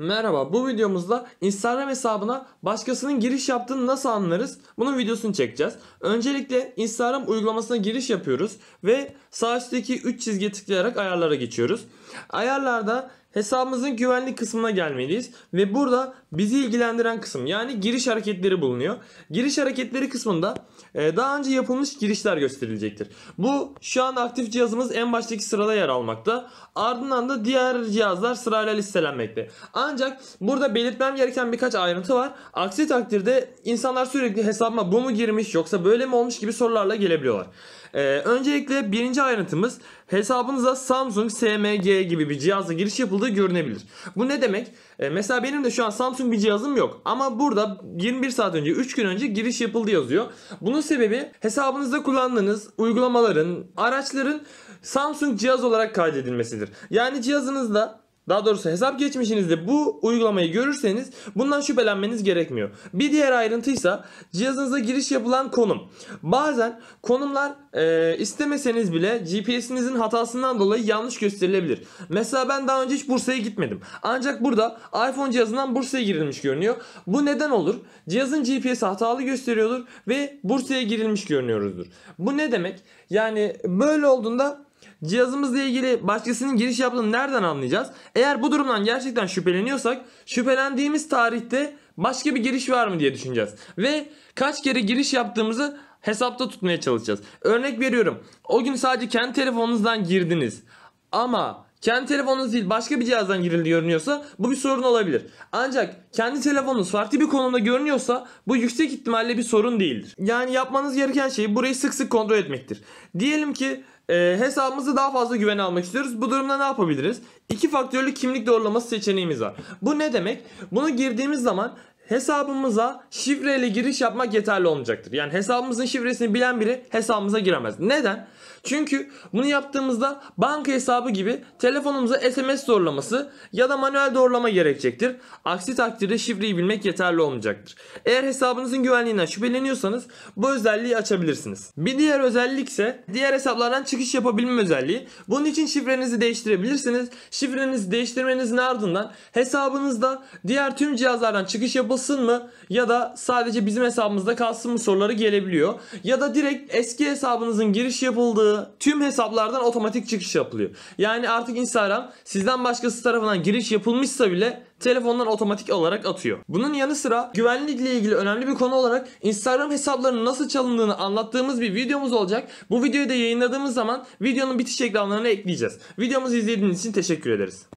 Merhaba bu videomuzda Instagram hesabına başkasının giriş yaptığını nasıl anlarız? Bunun videosunu çekeceğiz. Öncelikle Instagram uygulamasına giriş yapıyoruz ve sağ üstteki 3 çizgiye tıklayarak ayarlara geçiyoruz. Ayarlarda hesabımızın güvenlik kısmına gelmeliyiz ve burada bizi ilgilendiren kısım yani giriş hareketleri bulunuyor. Giriş hareketleri kısmında e, daha önce yapılmış girişler gösterilecektir. Bu şu an aktif cihazımız en baştaki sırada yer almakta. Ardından da diğer cihazlar sırayla listelenmekte. Ancak burada belirtmem gereken birkaç ayrıntı var. Aksi takdirde insanlar sürekli hesabıma bu mu girmiş yoksa böyle mi olmuş gibi sorularla gelebiliyorlar. E, öncelikle birinci ayrıntımız hesabınıza Samsung SMG gibi bir cihazla giriş yapıldığı görünebilir. Bu ne demek? E, mesela benim de şu an Samsung Samsung bir cihazım yok. Ama burada 21 saat önce 3 gün önce giriş yapıldı yazıyor. Bunun sebebi hesabınızda kullandığınız uygulamaların, araçların Samsung cihaz olarak kaydedilmesidir. Yani cihazınızda daha doğrusu hesap geçmişinizde bu uygulamayı görürseniz bundan şüphelenmeniz gerekmiyor. Bir diğer ayrıntıysa cihazınıza giriş yapılan konum. Bazen konumlar e, istemeseniz bile GPS'inizin hatasından dolayı yanlış gösterilebilir. Mesela ben daha önce hiç Bursa'ya gitmedim. Ancak burada iPhone cihazından Bursa'ya girilmiş görünüyor. Bu neden olur? Cihazın GPS'i hatalı gösteriyordur ve Bursa'ya girilmiş görünüyoruzdur. Bu ne demek? Yani böyle olduğunda Cihazımızla ilgili başkasının giriş yaptığını nereden anlayacağız? Eğer bu durumdan gerçekten şüpheleniyorsak şüphelendiğimiz tarihte başka bir giriş var mı diye düşüneceğiz. Ve kaç kere giriş yaptığımızı hesapta tutmaya çalışacağız. Örnek veriyorum. O gün sadece kendi telefonunuzdan girdiniz. Ama kendi telefonunuz değil başka bir cihazdan girildi görünüyorsa bu bir sorun olabilir. Ancak kendi telefonunuz farklı bir konumda görünüyorsa bu yüksek ihtimalle bir sorun değildir. Yani yapmanız gereken şey burayı sık sık kontrol etmektir. Diyelim ki e, ee, hesabımızı daha fazla güvene almak istiyoruz. Bu durumda ne yapabiliriz? İki faktörlü kimlik doğrulaması seçeneğimiz var. Bu ne demek? Bunu girdiğimiz zaman hesabımıza şifreyle giriş yapmak yeterli olmayacaktır. Yani hesabımızın şifresini bilen biri hesabımıza giremez. Neden? Çünkü bunu yaptığımızda banka hesabı gibi telefonumuza SMS doğrulaması ya da manuel doğrulama gerekecektir. Aksi takdirde şifreyi bilmek yeterli olmayacaktır. Eğer hesabınızın güvenliğinden şüpheleniyorsanız bu özelliği açabilirsiniz. Bir diğer özellik ise diğer hesaplardan çıkış yapabilme özelliği. Bunun için şifrenizi değiştirebilirsiniz. Şifrenizi değiştirmenizin ardından hesabınızda diğer tüm cihazlardan çıkış yapılsın kalsın mı ya da sadece bizim hesabımızda kalsın mı soruları gelebiliyor. Ya da direkt eski hesabınızın giriş yapıldığı tüm hesaplardan otomatik çıkış yapılıyor. Yani artık Instagram sizden başkası tarafından giriş yapılmışsa bile telefondan otomatik olarak atıyor. Bunun yanı sıra güvenlikle ilgili önemli bir konu olarak Instagram hesaplarının nasıl çalındığını anlattığımız bir videomuz olacak. Bu videoyu da yayınladığımız zaman videonun bitiş ekranlarına ekleyeceğiz. Videomuzu izlediğiniz için teşekkür ederiz.